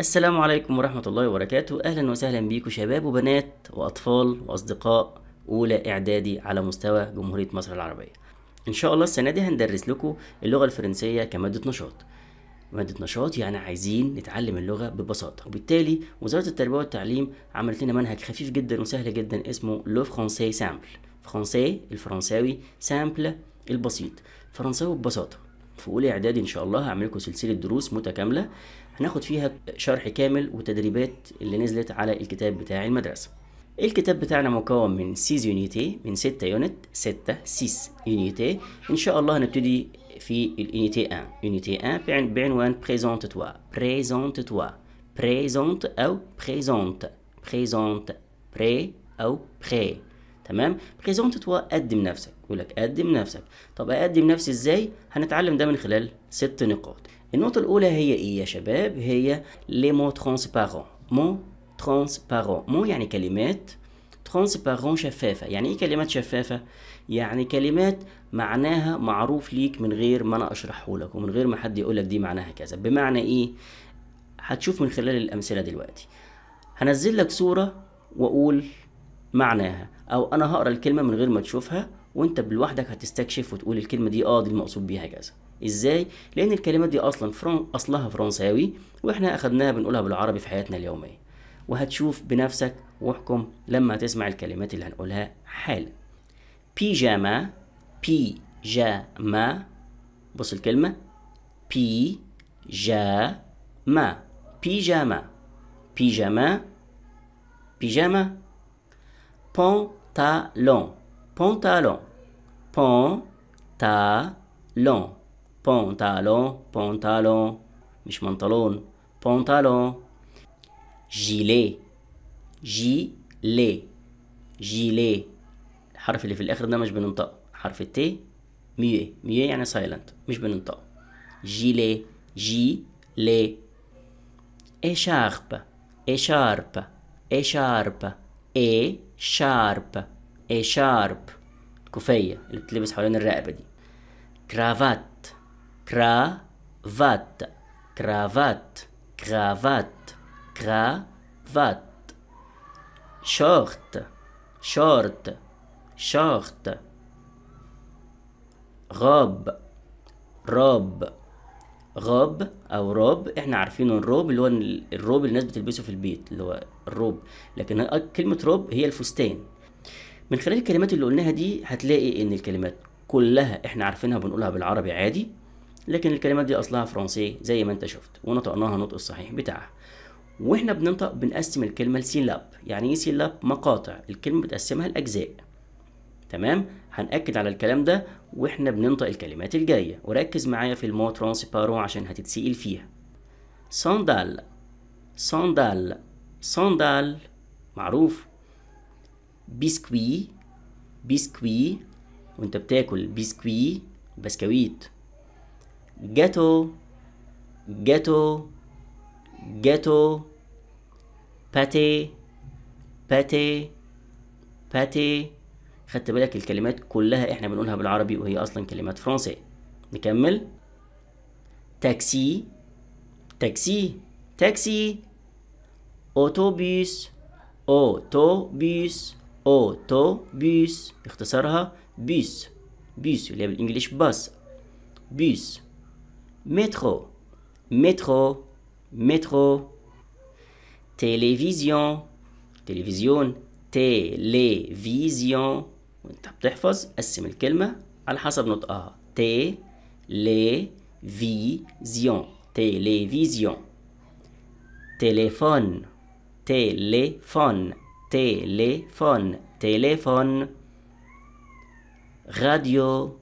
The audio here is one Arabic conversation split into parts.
السلام عليكم ورحمة الله وبركاته أهلا وسهلا بيكم شباب وبنات وأطفال وأصدقاء أولى إعدادي على مستوى جمهورية مصر العربية إن شاء الله السنة دي هندرس لكم اللغة الفرنسية كمادة نشاط مادة نشاط يعني عايزين نتعلم اللغة ببساطة وبالتالي وزارة التربية والتعليم عملت لنا منهج خفيف جدا وسهل جدا اسمه لو فرونسي سامبل فرونسي الفرنساوي سامبل البسيط فرنساوي ببساطة في اولى اعدادي ان شاء الله هعمل لكم سلسله دروس متكامله هناخد فيها شرح كامل وتدريبات اللي نزلت على الكتاب بتاع المدرسة الكتاب بتاعنا مكون من سيز يونيتي من 6 يونت 6 سيس يونيتي ان شاء الله هنبتدي في اليونيتي 1 يونيتي 1 بعنوان بريزونت توا بريزونت توا بريزونت او بريزونت بريزونت بري او بري تمام بريزونت توا قدم نفسك يقول لك قدم نفسك طب اقدم نفسي ازاي هنتعلم ده من خلال ست نقاط النقطة الأولى هي إيه يا شباب هي لي مو ترانسبارون مو ترونسبارون، مو يعني كلمات ترانسبارون شفافة يعني إيه كلمات شفافة؟ يعني كلمات معناها معروف ليك من غير ما أنا أشرحه لك ومن غير ما حد يقول لك دي معناها كذا بمعنى إيه؟ هتشوف من خلال الأمثلة دلوقتي هنزل لك صورة وأقول معناها أو أنا هقرأ الكلمة من غير ما تشوفها وأنت لوحدك هتستكشف وتقول الكلمة دي آه دي المقصود بيها كذا ازاي لان الكلمات دي اصلا فرن... اصلها فرنساوي واحنا اخدناها بنقولها بالعربي في حياتنا اليوميه وهتشوف بنفسك واحكم لما تسمع الكلمات اللي هنقولها حالا بيجاما بيجاما بص الكلمه بي ما بيجاما بيجاما بيجاما بونتالون بونتالون بونتالون pantalon بونتالون مش منطلون pantalon جيلي جيلي لي الحرف اللي في الاخر ده مش بننطقه حرف التي ميوي ميوي يعني سايلنت مش بننطقه جيلي جيلي اشارب اشارب écharpe écharpe اشارب الكوفية اللي بتلبس حوالين الرقبة دي كرافات كرافات كرافات كرافات كرافات شورت شورت شورت غاب راب غاب او روب احنا عارفينه الروب اللي هو الروب اللي الناس بتلبسه في البيت اللي هو الروب لكن كلمه روب هي الفستان من خلال الكلمات اللي قلناها دي هتلاقي ان الكلمات كلها احنا عارفينها بنقولها بالعربي عادي لكن الكلمات دي اصلها فرنسي زي ما انت شفت ونطقناها النطق الصحيح بتاعها واحنا بننطق بنقسم الكلمه لسيلاب يعني ايه سيلاب مقاطع الكلمه بتقسمها لاجزاء تمام هنأكد على الكلام ده واحنا بننطق الكلمات الجايه وركز معايا في المو بارو عشان هتتسئل فيها صندال صندال صندال معروف بسكوي بسكوي وانت بتاكل بسكوي بسكويت جاتو جاتو جاتو باتي باتي باتي خدت بالك الكلمات كلها احنا بنقولها بالعربي وهي اصلا كلمات فرنسية نكمل تاكسي تاكسي تاكسي اوتوبيس اوتوبيس اوتوبيس اختصارها بيس بيس اللي هي بالانجليش باس بيس métro, métro, métro. تلفزيون تلفزيون تلفزيون وانت بتحفظ قسم الكلمة على حسب نطقها تيليفيزيون تيليفيزيون في زيون تلفزيون تليفون تليفون تليفون تليفون راديو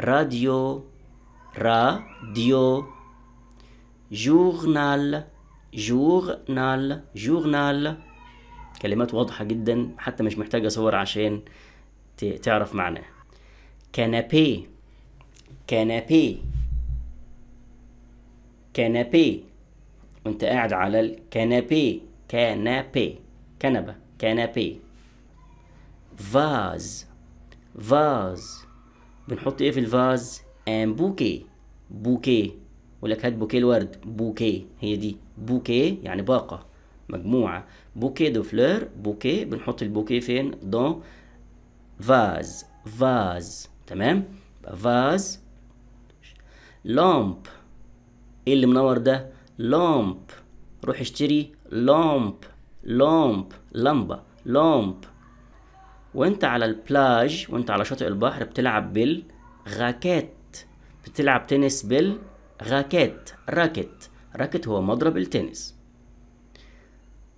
راديو radio journal journal journal كلمات واضحة جدا حتى مش محتاجة صور عشان تعرف معناها كنابي كنابي كنابي وانت قاعد على الكنابي كنابي كنبة كنابي فاز فاز بنحط ايه في الفاز ان بوكي بوكي لك هات بوكي الورد بوكي هي دي بوكي يعني باقة مجموعة بوكي دو فلور بوكي بنحط البوكي فين دون فاز فاز تمام فاز لامب ايه اللي منور ده لامب روح اشتري لامب لامب لمبة لامب وانت على البلاج وانت على شاطئ البحر بتلعب بالغاكات بتلعب تنس بالراكت راكت راكت هو مضرب التنس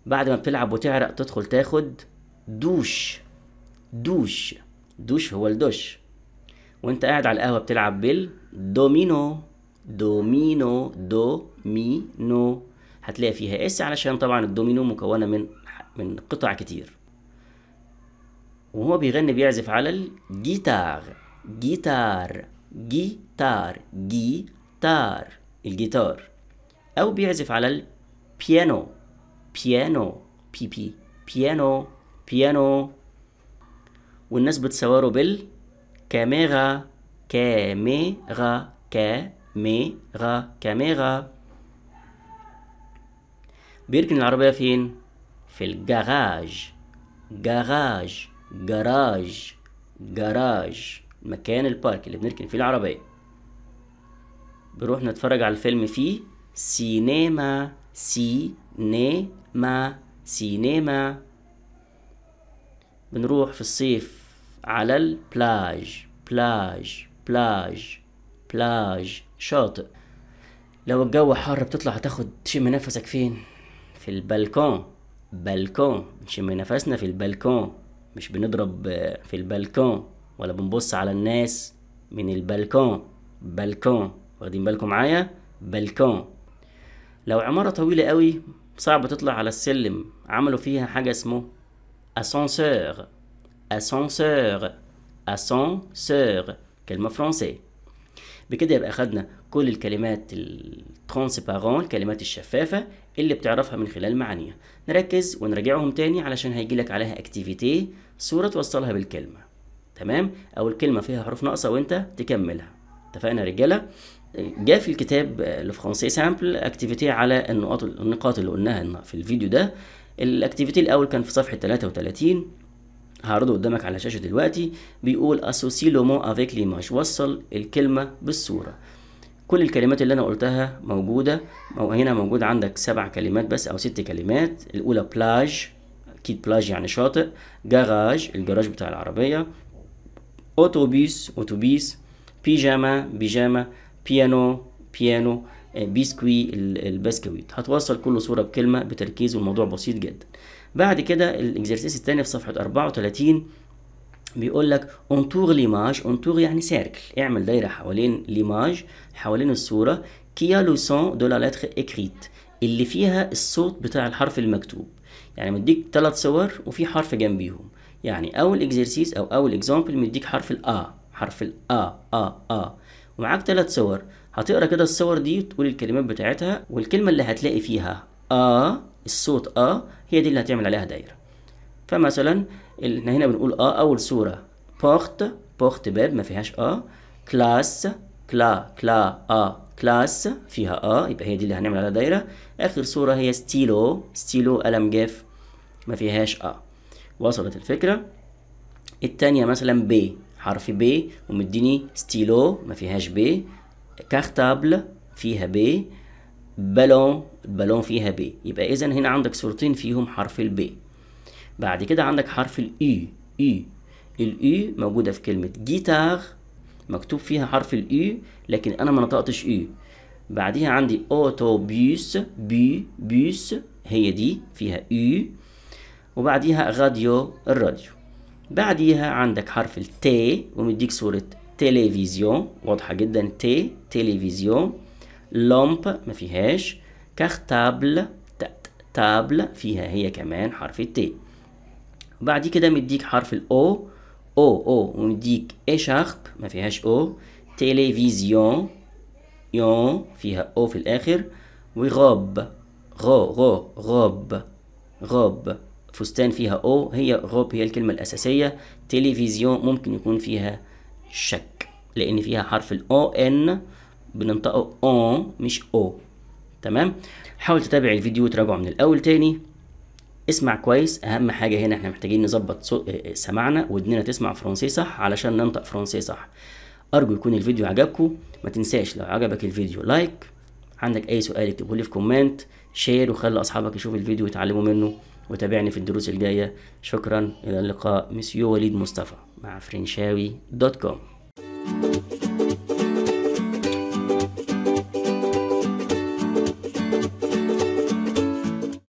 بعد ما بتلعب وتعرق تدخل تاخد دوش دوش دوش هو الدوش وانت قاعد على القهوة بتلعب بالدومينو دومينو دومينو هتلاقي فيها اس علشان طبعا الدومينو مكونة من من قطع كتير وهو بيغني بيعزف على الجيتار جيتار جيتار جيتار الجيتار أو بيعزف على البيانو بيانو بي بي بيانو بيانو والناس بتصوره بالكاميرا كاميرا كاميرا كاميرا بيركن العربية فين؟ في الجراج جراج جراج جراج مكان البارك اللي بنركن فيه العربية بنروح نتفرج على الفيلم فيه سينما سينما سينما بنروح في الصيف على البلاج بلاج بلاج بلاج شاطئ لو الجو حر بتطلع تاخد تشم نفسك فين في البلكون بالكون بنشم نفسنا في البلكون مش بنضرب في البلكون ولا بنبص على الناس من البلكون بلكون واخدين بالكم معايا بلكون لو عمارة طويلة قوي صعب تطلع على السلم عملوا فيها حاجة اسمه اسانسور اسانسور اسانسور كلمة فرنسية بكده يبقى خدنا كل الكلمات الترانسبارون الكلمات الشفافة اللي بتعرفها من خلال معانيها نركز ونراجعهم تاني علشان هيجيلك عليها اكتيفيتي صورة توصلها بالكلمة تمام او الكلمه فيها حروف ناقصه وانت تكملها اتفقنا يا رجاله جاء في الكتاب الفرنسي سامبل اكتيفيتي على النقاط النقاط اللي قلناها في الفيديو ده الاكتيفيتي الاول كان في صفحه 33 هعرضه قدامك على الشاشه دلوقتي بيقول اسوسي لو مون افيك ليماج وصل الكلمه بالصوره كل الكلمات اللي انا قلتها موجوده او هنا موجود عندك سبع كلمات بس او ست كلمات الاولى بلاج اكيد بلاج يعني شاطئ جراج الجراج بتاع العربيه أوتوبيس أوتوبيس بيجاما بيجاما بيانو بيانو بيسكوي البسكويت هتوصل كل صورة بكلمة بتركيز والموضوع بسيط جدا بعد كده الاكزرسيس الثاني في صفحة 34 بيقول لك اونتور ليماج اونتور يعني سيركل اعمل دايرة حوالين ليماج حوالين الصورة كيا لو سون دو لا لتر اكريت اللي فيها الصوت بتاع الحرف المكتوب يعني مديك ثلاث صور وفي حرف جنبيهم يعني اول اكزرسيس او اول اكزامبل مديك حرف الا حرف الا ا ا ومعاك ثلاث صور هتقرا كده الصور دي وتقول الكلمات بتاعتها والكلمه اللي هتلاقي فيها ا الصوت ا هي دي اللي هتعمل عليها دايره فمثلا احنا هنا بنقول ا اول صوره بورت بورت باب ما فيهاش ا كلاس كلا كلا ا كلاس فيها ا يبقى هي دي اللي هنعمل عليها دايره اخر صوره هي ستيلو ستيلو قلم جاف ما فيهاش ا وصلت الفكرة التانية مثلا ب حرف ب ومديني ستيلو ما فيهاش ب كارتابل فيها ب بالون البالون فيها ب يبقى اذا هنا عندك صورتين فيهم حرف الب بعد كده عندك حرف ال اي اي الاي موجوده في كلمه جيتار مكتوب فيها حرف اي لكن انا ما نطقتش اي بعديها عندي اوتوبيس بي بيس هي دي فيها اي وبعديها راديو الراديو بعديها عندك حرف التي ومديك صورة تلفزيون واضحة جدا تي تلفزيون لامب ما فيهاش كاختابل تابل فيها هي كمان حرف التي بعد كده مديك حرف الاو او او ومديك اشارب ما فيهاش او تلفزيون يون فيها او في الاخر وغوب غو غو غوب غوب فستان فيها او هي غوب هي الكلمة الأساسية تلفزيون ممكن يكون فيها شك لأن فيها حرف الاو ان بننطقه اون مش او تمام حاول تتابع الفيديو وتراجعه من الأول تاني اسمع كويس اهم حاجه هنا احنا محتاجين نظبط آه، آه، سمعنا ودننا تسمع فرنسي صح علشان ننطق فرنسي صح ارجو يكون الفيديو عجبكم ما تنساش لو عجبك الفيديو لايك عندك اي سؤال اكتبه لي في كومنت شير وخلي اصحابك يشوفوا الفيديو ويتعلموا منه وتابعني في الدروس الجاية شكرا إلى اللقاء مسيو وليد مصطفى مع فرنشاوي دوت كوم